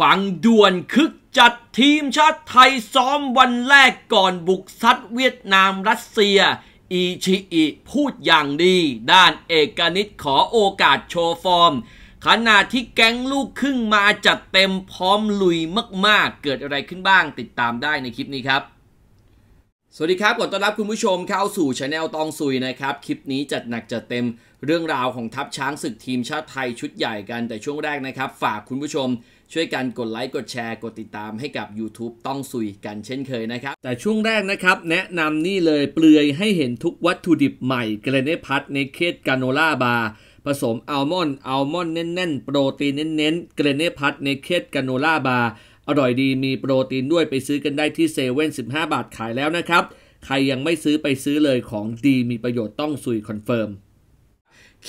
ฝังด่วนคึกจัดทีมชาติไทยซ้อมวันแรกก่อนบุกซัดเวียดนามรัสเซีย อีชิอิพูดอย่างดี ด้านเอกนิตขอโอกาสโชว์ฟอร์ม ขณะที่แก๊งลูกครึ่งมาจัดเต็มพร้อมลุยมากๆ เกิดอะไรขึ้นบ้างติดตามได้ในคลิปนี้ครับ สวัสดีครับขอต้อนรับคุณผู้ชมเข้าสู่ช anel ตองซุยนะครับ คลิปนี้จัดหนักจัดเต็มเรื่องราวของทัพช้างศึกทีมชาติไทยชุดใหญ่กันแต่ช่วงแรกนะครับ ฝากคุณผู้ชมช่วยกันกดไลค์กดแชร์กดติดตามให้กับ YouTube ต้องซุยกันเช่นเคยนะครับ แต่ช่วงแรกนะครับ แนะนำนี่เลยเปลือยให้เห็นทุกวัตถุดิบใหม่เกรเนพัทในเคสกาโนล่าบาร์ผสมอัลมอนด์อัลมอนด์แน่นๆ โปรตีนเน้นๆเกรเนพัทในเคสกาโนล่าบาร์อร่อยดีมีโปรตีนด้วยไปซื้อกันได้ที่เซเว่นสิบาทขายแล้วนะครับ ใครยังไม่ซื้อไปซื้อเลยของดีมีประโยชน์ต้องซุยคอนเฟิร์ม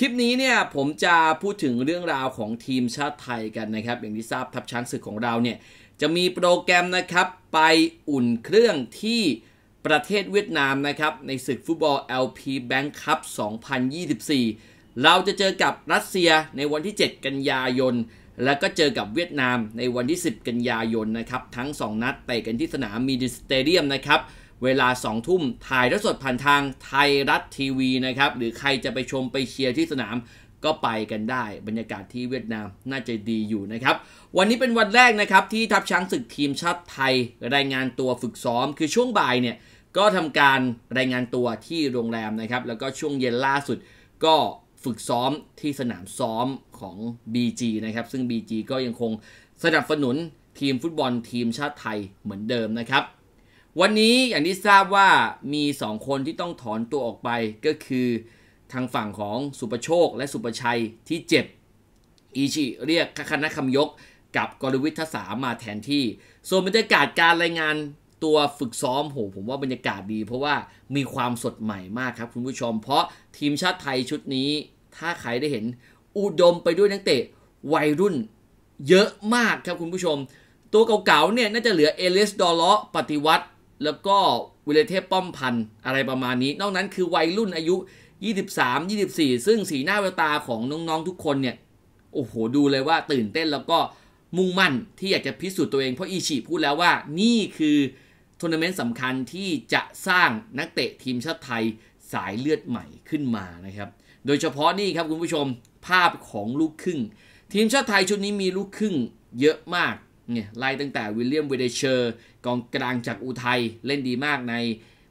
คลิปนี้เนี่ยผมจะพูดถึงเรื่องราวของทีมชาติไทยกันนะครับ อย่างที่ทราบทัพช้างศึกของเราเนี่ยจะมีโปรแกรมนะครับไปอุ่นเครื่องที่ประเทศเวียดนามนะครับในศึกฟุตบอล LP Bank Cup 2024 เราจะเจอกับรัสเซียในวันที่ 7 กันยายน แล้วก็เจอกับเวียดนามในวันที่ 10 กันยายนนะครับ ทั้ง 2 นัดเตะกันที่สนามมีดิสเตเดียมนะครับเวลา 2 ทุ่มถ่ายทอดสด ผ่านทางไทยรัฐทีวีนะครับ หรือใครจะไปชมไปเชียร์ที่สนามก็ไปกันได้ บรรยากาศที่เวียดนามน่าจะดีอยู่นะครับ วันนี้เป็นวันแรกนะครับที่ทัพช้างศึกทีมชาติไทย รายงานตัวฝึกซ้อม คือช่วงบ่ายเนี่ยก็ทำการรายงานตัวที่โรงแรมนะครับ แล้วก็ช่วงเย็นล่าสุด ก็ฝึกซ้อมที่สนามซ้อมของ BG นะครับ ซึ่ง BG ก็ยังคงสนับสนุนทีมฟุตบอลทีมชาติไทยเหมือนเดิมนะครับวันนี้อย่างที่ทราบว่ามี2คนที่ต้องถอนตัวออกไปก็คือทางฝั่งของสุประโชคและสุประชัยที่เจ็บอิชิเรียกคณะคำยก กับกรวิทธสามาแทนที่ส่วนบรรยากาศการรายงานตัวฝึกซ้อมโหผมว่าบรรยากาศดี เพราะว่ามีความสดใหม่มากครับคุณผู้ชม เพราะทีมชาติไทยชุดนี้ ถ้าใครได้เห็นอุดมไปด้วยนักเตะวัยรุ่นเยอะมากครับคุณผู้ชม ตัวเก่าๆเนี่ยน่าจะเหลือเอลิสดอลเลาะปฏิวัติแล้วก็วิเลเทพป้อมพันธ์อะไรประมาณนี้ นอกนั้นคือวัยรุ่นอายุ 23 24 ซึ่งสีหน้าแววตาของน้องๆทุกคนเนี่ย โอ้โหดูเลยว่าตื่นเต้นแล้วก็มุ่งมั่นที่อยากจะพิสูจน์ตัวเอง เพราะอิชิพูดแล้วว่านี่คือทัวร์นาเมนต์สำคัญที่จะสร้างนักเตะทีมชาติไทยสายเลือดใหม่ขึ้นมานะครับ โดยเฉพาะนี่ครับคุณผู้ชมภาพของลูกครึ่ง ทีมชาติไทยชุดนี้มีลูกครึ่งเยอะมากเนี่ยไล่ตั้งแต่วิลเลียมเวเดเชอร์กองกลางจากอุทัยเล่นดีมากใน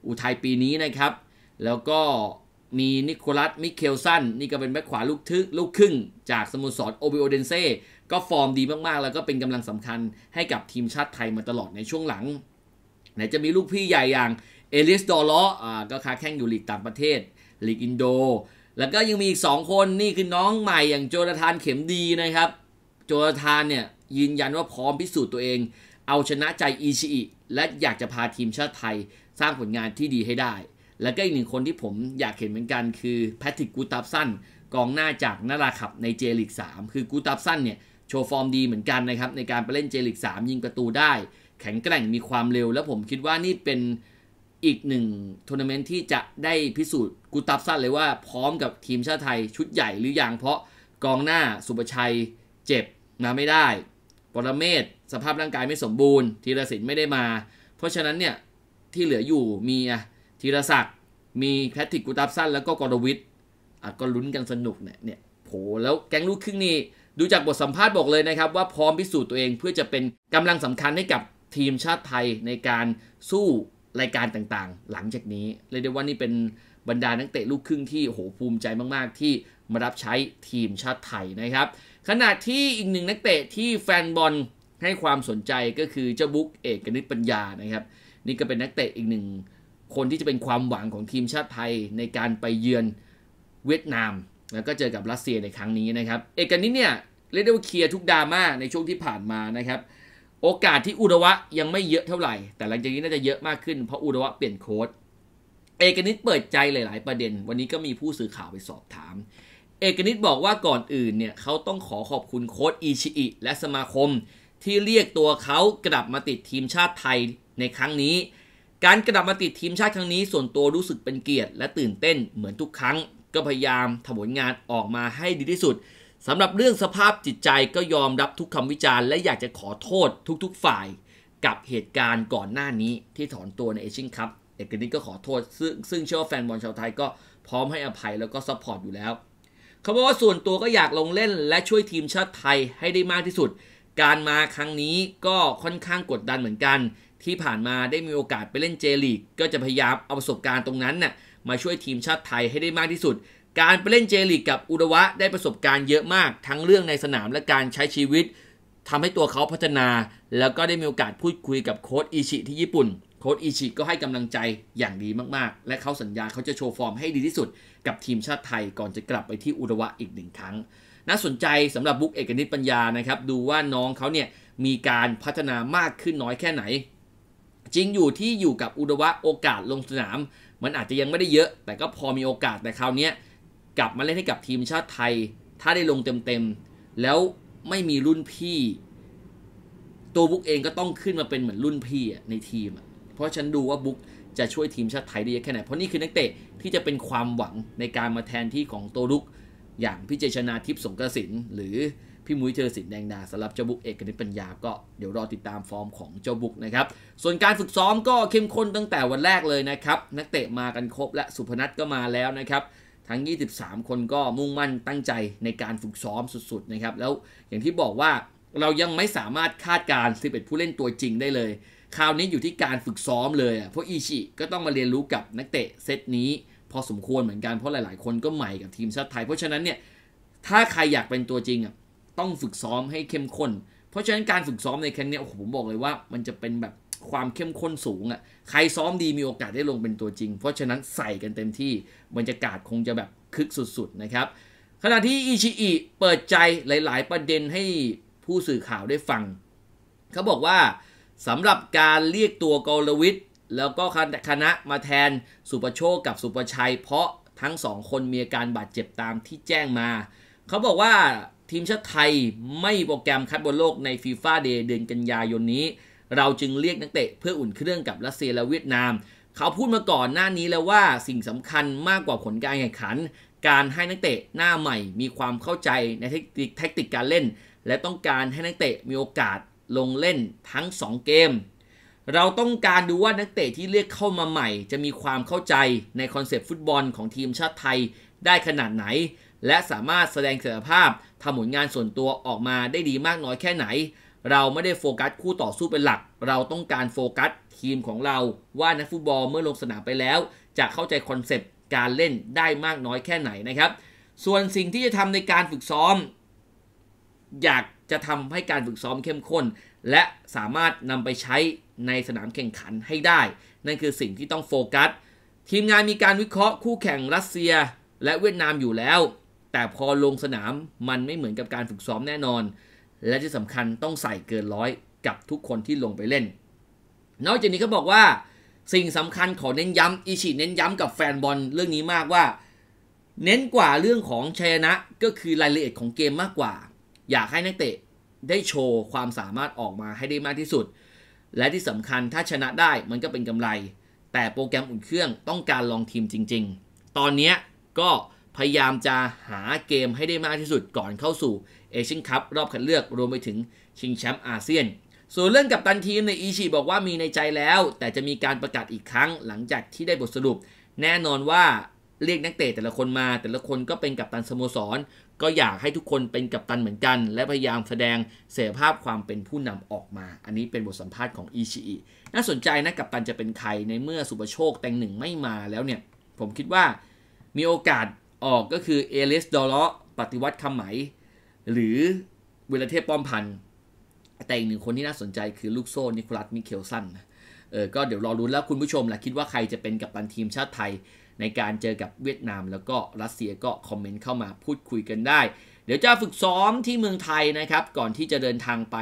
อุทัยปีนี้นะครับ แล้วก็มีนิโคลัส มิเคลสัน นี่ก็เป็นแบ็คขวาลูกทึกลูกครึ่งจากสโมสรโอบิโอเดนเซ่ ก็ฟอร์มดีมากๆ แล้วก็เป็นกำลังสำคัญให้กับทีมชาติไทยมาตลอดในช่วงหลัง ไหนจะมีลูกพี่ใหญ่อย่างเอลิสดอลล์อ่าก็ค้าแข่งอยู่ลีกต่างประเทศลีกอินโด แล้วก็ยังมีอีก2คนนี่คือน้องใหม่อย่างโจนาธานเข็มดีนะครับ โจนาธานเนี่ยยืนยันว่าพร้อมพิสูจน์ตัวเอง เอาชนะใจอิชิอิและอยากจะพาทีมชาติไทยสร้างผลงานที่ดีให้ได้ และก็อีกหนึ่งคนที่ผมอยากเห็นเหมือนกันคือแพทริกกูตับสันกองหน้าจากนาราขับในเจลิก3คือกูตับสันเนี่ยโชว์ฟอร์มดีเหมือนกันนะครับในการไปเล่นเจลิก3ยิงประตูได้ แข็งแกร่งมีความเร็ว แล้วผมคิดว่านี่เป็นอีกหนึ่งทัวร์นาเมนต์ที่จะได้พิสูจน์กูตับสั้นเลยว่าพร้อมกับทีมชาติไทยชุดใหญ่หรืออยังเพราะกองหน้าสุประชัยเจ็บมาไม่ได้รเมศสภาพร่างกายไม่สมบูรณ์ธีรศิลป์ไม่ได้มา เพราะฉะนั้นเนี่ยที่เหลืออยู่มีอะธีรศักดิ์มีแพทริกกูตับสั้น แล้วก็กรวิทย์อาจก็ลุ้นกันสนุกเนี่ยเนี่ยโหแล้วแก๊งลูกครึ่งนี่ดูจากบทสัมภาษณ์บอกเลยนะครับ ว่าพร้อมพิสูจน์ตัวเองเพื่อจะเป็นกำลังสำคัญให้กับทีมชาติไทยในการสู้รายการต่างๆ หลังจากนี้เลยกได้ว่านี่เป็นบรรดานักเตะลูกครึ่งที่โหภูมิใจมาก ๆ ที่มารับใช้ทีมชาติไทยนะครับขณะที่อีกหนึ่งนักเตะที่แฟนบอลให้ความสนใจก็คือเจ้าบุ๊กเอกนิตปัญญานะครับ นี่ก็เป็นนักเตะอีกหนึ่งคนที่จะเป็นความหวังของทีมชาติไทยในการไปเยือนเวียดนาม แล้วก็เจอกับรัสเซียในครั้งนี้นะครับเอกนิตเนี่ยเรียกได้ว่าเคลียร์ทุกดราม่าในช่วงที่ผ่านมานะครับ โอกาสที่อุดวะยังไม่เยอะเท่าไหร่แต่หลังจากนี้น่าจะเยอะมากขึ้นเพราะอุดวะเปลี่ยนโค้ดเอกนิตเปิดใจหลาย ๆ ประเด็น วันนี้ก็มีผู้สื่อข่าวไปสอบถามเอกนิตบอกว่าก่อนอื่นเนี่ยเขาต้องขอขอบคุณโค้ดอิชิอิและสมาคม ที่เรียกตัวเขากลับมาติดทีมชาติไทยในครั้งนี้ การกลับมาติดทีมชาติครั้งนี้ส่วนตัวรู้สึกเป็นเกียรติ และตื่นเต้นเหมือนทุกครั้ง ก็พยายามทำผลงานออกมาให้ดีที่สุดสำหรับเรื่องสภาพจิตใจก็ยอมรับทุกคำวิจารณ์และอยากจะขอโทษทุกๆฝ่ายกับเหตุการณ์ก่อนหน้านี้ที่ถอนตัวในเอเชียนคัพเอกนิตก็ขอโทษซึ่งเชื่อแฟนบอลชาวไทยก็พร้อมให้อภัยแล้วก็ซัพพอร์ตอยู่แล้วเขาบอกว่าส่วนตัวก็อยากลงเล่น และช่วยทีมชาติไทยให้ได้มากที่สุด การมาครั้งนี้ก็ค่อนข้างกดดันเหมือนกัน ที่ผ่านมาได้มีโอกาสไปเล่นเจลีกก็จะพยายามเอาประสบการณ์ตรงนั้นน่ะมาช่วยทีมชาติไทยให้ได้มากที่สุด การไปเล่นเจลีกกับอุดวะได้ประสบการณ์เยอะมากทั้งเรื่องในสนามและการใช้ชีวิต ทำให้ตัวเขาพัฒนา แล้วก็ได้มีโอกาสพูดคุยกับโค้ชอิชิที่ญี่ปุ่นโค้ชอิชิก็ให้กำลังใจอย่างดีมากๆ และเขาสัญญาเขาจะโชว์ฟอร์มให้ดีที่สุด กับทีมชาติไทยก่อนจะกลับไปที่อุรวะอีกหนึ่งครั้ง น่าสนใจสำหรับบุ๊กเอกนิตปัญญานะครับ ดูว่าน้องเขาเนี่ยมีการพัฒนามากขึ้นน้อยแค่ไหน จริงอยู่ที่อยู่กับอุรวะโอกาสลงสนาม มันอาจจะยังไม่ได้เยอะ แต่ก็พอมีโอกาสแต่คราวนี้กลับมาเล่นให้กับทีมชาติไทย ถ้าได้ลงเต็มๆแล้วไม่มีรุ่นพี่ ตัวบุ๊กเองก็ต้องขึ้นมาเป็นเหมือนรุ่นพี่ในทีมอะเพราะฉันดูว่าบุ๊กจะช่วยทีมชาติไทยได้แค่ไหน เพราะนี่คือนักเตะที่จะเป็นความหวังในการมาแทนที่ของโตลุกอย่างพี่เจชนาทิพย์สงกระสินหรือพี่มุ้ยเชอสินแดงดาสำหรับเจ้าบุกเอกนิปัญญาก็เดี๋ยวรอติดตามฟอร์มของเจ้าบุกนะครับ ส่วนการฝึกซ้อมก็เข้มข้นตั้งแต่วันแรกเลยนะครับ นักเตะมากันครบและสุพนัทก็มาแล้วนะครับ ทั้ง 23 คนก็มุ่งมั่นตั้งใจในการฝึกซ้อมสุดๆ นะครับแล้วอย่างที่บอกว่าเรายังไม่สามารถคาดการ11ผู้เล่นตัวจริงได้เลยคราวนี้อยู่ที่การฝึกซ้อมเลย เพราะอิชิก็ต้องมาเรียนรู้กับนักเตะเซตนี้ พอสมควรเหมือนกันเพราะหลายๆ คนก็ใหม่กับทีมชาติไทย เพราะฉะนั้นเนี่ย ถ้าใครอยากเป็นตัวจริงอ่ะต้องฝึกซ้อมให้เข้มข้น เพราะฉะนั้นการฝึกซ้อมในครั้งนี้โอ้ผมบอกเลยว่ามันจะเป็นแบบความเข้มข้นสูงอ่ะใครซ้อมดีมีโอกาสได้ลงเป็นตัวจริง เพราะฉะนั้นใส่กันเต็มที่บรรยากาศคงจะแบบคึกสุดๆนะครับขณะที่อิชิอิเปิดใจหลายๆประเด็นให้ผู้สื่อข่าวได้ฟังเขาบอกว่าสำหรับการเรียกตัวกอลวิทแล้วก็คณะมาแทน สุประโชคกับสุประชัยเพราะทั้งสองคนมีอาการบาดเจ็บตามที่แจ้งมา เขาบอกว่า ทีมชาติไทยไม่โปรแกรมคัดบอลโลกในฟีฟ่าเดย์เดือนกันยายนนี้ เราจึงเรียกนักเตะเพื่ออุ่นเครื่องกับรัสเซียและเวียดนาม เขาพูดมาก่อนหน้านี้แล้วว่าสิ่งสำคัญมากกว่าผลการแข่งขัน การให้นักเตะหน้าใหม่มีความเข้าใจในแทคนิคการเล่น และต้องการให้นักเตะมีโอกาสลงเล่นทั้ง2เกม เราต้องการดูว่านักเตะที่เรียกเข้ามาใหม่จะมีความเข้าใจในคอนเซปต์ฟุตบอลของทีมชาติไทยได้ขนาดไหน และสามารถแสดงศักยภาพทำผลงานส่วนตัวออกมาได้ดีมากน้อยแค่ไหน เราไม่ได้โฟกัส คู่ต่อสู้เป็นหลัก เราต้องการโฟกัสทีมของเราว่านักฟุตบอลเมื่อลงสนามไปแล้ว จะเข้าใจคอนเซปต์การเล่นได้มากน้อยแค่ไหนนะครับ ส่วนสิ่งที่จะทำในการฝึกซ้อมอยากจะทำให้การฝึกซ้อมเข้มข้นและสามารถนำไปใช้ในสนามแข่งขันให้ได้นั่นคือสิ่งที่ต้องโฟกัสทีมงานมีการวิเคราะห์คู่แข่งรัสเซียและเวียดนามอยู่แล้ว แต่พอลงสนามมันไม่เหมือนกับการฝึกซ้อมแน่นอน และที่สำคัญต้องใส่เกินร้อยกับทุกคนที่ลงไปเล่น นอกจากนี้เขาบอกว่า สิ่งสำคัญขอเน้นย้ำอิชิเน้นย้ำกับแฟนบอลเรื่องนี้มากว่า เน้นกว่าเรื่องของชัยนะ ก็คือรายละเอียดของเกมมากกว่าอยากให้นักเตะได้โชว์ความสามารถออกมาให้ได้มากที่สุด และที่สำคัญถ้าชนะได้มันก็เป็นกำไร แต่โปรแกรมอุ่นเครื่องต้องการลองทีมจริงๆ ตอนนี้ก็พยายามจะหาเกมให้ได้มากที่สุดก่อนเข้าสู่เอเชียนคัพรอบคัดเลือกรวมไปถึงชิงแชมป์อาเซียน ส่วนเรื่องกับตันทีมในอีชีบอกว่ามีในใจแล้ว แต่จะมีการประกาศอีกครั้งหลังจากที่ได้บทสรุป แน่นอนว่าเรียกนักเตะแต่ละคนมาแต่ละคนก็เป็นกัปตันสโมสรก็อยากให้ทุกคนเป็นกัปตันเหมือนกัน และพยายามแสดงเสรีภาพความเป็นผู้นำออกมา อันนี้เป็นบทสัมภาษณ์ของอิชิอิน่าสนใจนะกัปตันจะเป็นใครในเมื่อสุปโชคแตงหนึ่งไม่มาแล้วเนี่ย ผมคิดว่ามีโอกาสออกก็คือเอเลส ดอลเลาปฏิวัติคำไหม หรือเวลเทพป้อมพันธ์แต่อีกหนึ่งคนที่น่าสนใจคือลูกโซ่ นิโคลัส มิเคลสันเออ ก็เดี๋ยวรอรุ้นแล้วคุณผู้ชมแหละคิดว่าใครจะเป็นกัปตันทีมชาติไทยในการเจอกับเวียดนามแล้วก็รัสเซียก็คอมเมนต์เข้ามาพูดคุยกันได้เดี๋ยวจะฝึกซ้อมที่เมืองไทยนะครับ ก่อนที่จะเดินทางไป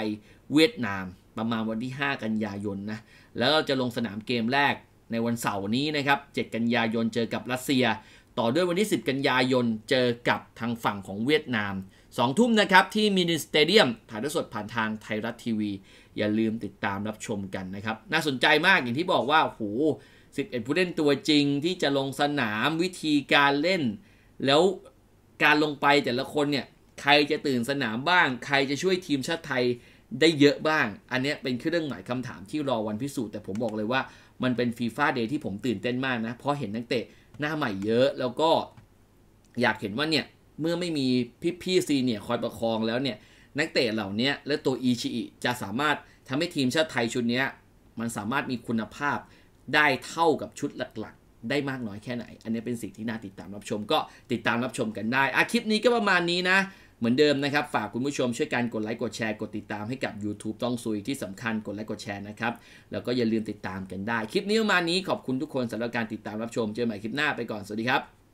เวียดนาม ประมาณวันที่ 5 กันยายนนะแล้วเราจะลงสนามเกมแรกในวันเสาร์นี้นะครับ7กันยายน เจอกับรัสเซีย ต่อด้วยวันที่10กันยายนเจอกับทางฝั่งของเวียดนาม2ทุ่มนะครับที่มินิสเตเดียมถ่ายทอดสดผ่านทางไทยรัฐทีวี อย่าลืมติดตามรับชมกันนะครับน่าสนใจมากอย่างที่บอกว่าโห11ผู้เล่นตัวจริงที่จะลงสนามวิธีการเล่น แล้วการลงไปแต่ละคนเนี่ยใครจะตื่นสนามบ้าง ใครจะช่วยทีมชาติไทยได้เยอะบ้างอันนี้เป็นเรื่องหมายคำถามที่รอวันพิสูจน์แต่ผมบอกเลยว่ามันเป็นฟีฟ่าเดย์ที่ผมตื่นเต้นมากนะ เพราะเห็นนักเตะหน้าใหม่เยอะแล้วก็อยากเห็นว่าเนี่ยเมื่อไม่มีพี่พี่ซีเนี่ยคอยประคองแล้วเนี่ยนักเตะเหล่านี้และตัวอีชิิจะสามารถทำให้ทีมชาติไทยชุดนี้มันสามารถมีคุณภาพได้เท่ากับชุดหลักๆ ได้มากน้อยแค่ไหน อันนี้เป็นสิ่งที่น่าติดตามรับชมก็ติดตามรับชมกันได้อาคลิปนี้ก็ประมาณนี้นะ เหมือนเดิมนะครับ ฝากคุณผู้ชมช่วยกันกดไลค์ กดแชร์ กดติดตามให้กับ YouTube ต้องซุยที่สำคัญ กดไลค์ กดแชร์นะครับ แล้วก็อย่าลืมติดตามกันได้ คลิปนี้ประมาณนี้ขอบคุณทุกคนสำหรับการติดตามรับชม เจอกันใหม่คลิปหน้าไปก่อน สวัสดีครับ